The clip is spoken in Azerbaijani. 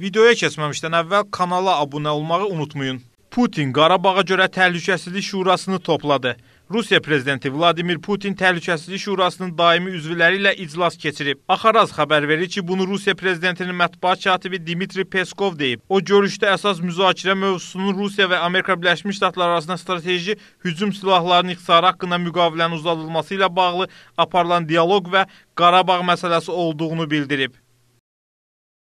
Videoya keçməmişdən əvvəl kanala abunə olmağı unutmayın. Putin Qarabağa görə Təhlükəsizlik Şurasını topladı. Rusiya prezidenti Vladimir Putin Təhlükəsizlik Şurasının daimi üzvləri ilə iclas keçirib. Axaraz xəbər verir ki, bunu Rusiya prezidentinin mətbuat katibi Dimitri Peskov deyib. O görüşdə əsas müzakirə mövzusunun Rusiya və Amerika Birləşmiş Ştatları arasında strateji hücum silahlarının ixtisarı haqqında müqavilənin uzadılması ilə bağlı aparılan dialoq və Qarabağ məsələsi olduğunu bildirib.